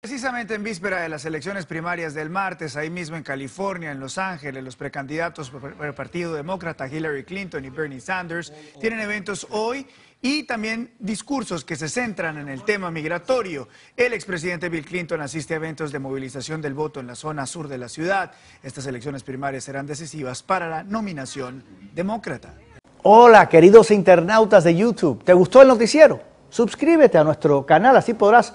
Precisamente en víspera de las elecciones primarias del martes, ahí mismo en California, en Los Ángeles, los precandidatos por el Partido Demócrata, Hillary Clinton y Bernie Sanders, tienen eventos hoy y también discursos que se centran en el tema migratorio. El expresidente Bill Clinton asiste a eventos de movilización del voto en la zona sur de la ciudad. Estas elecciones primarias serán decisivas para la nominación demócrata. Hola, queridos internautas de YouTube. ¿Te gustó el noticiero? Suscríbete a nuestro canal, así podrás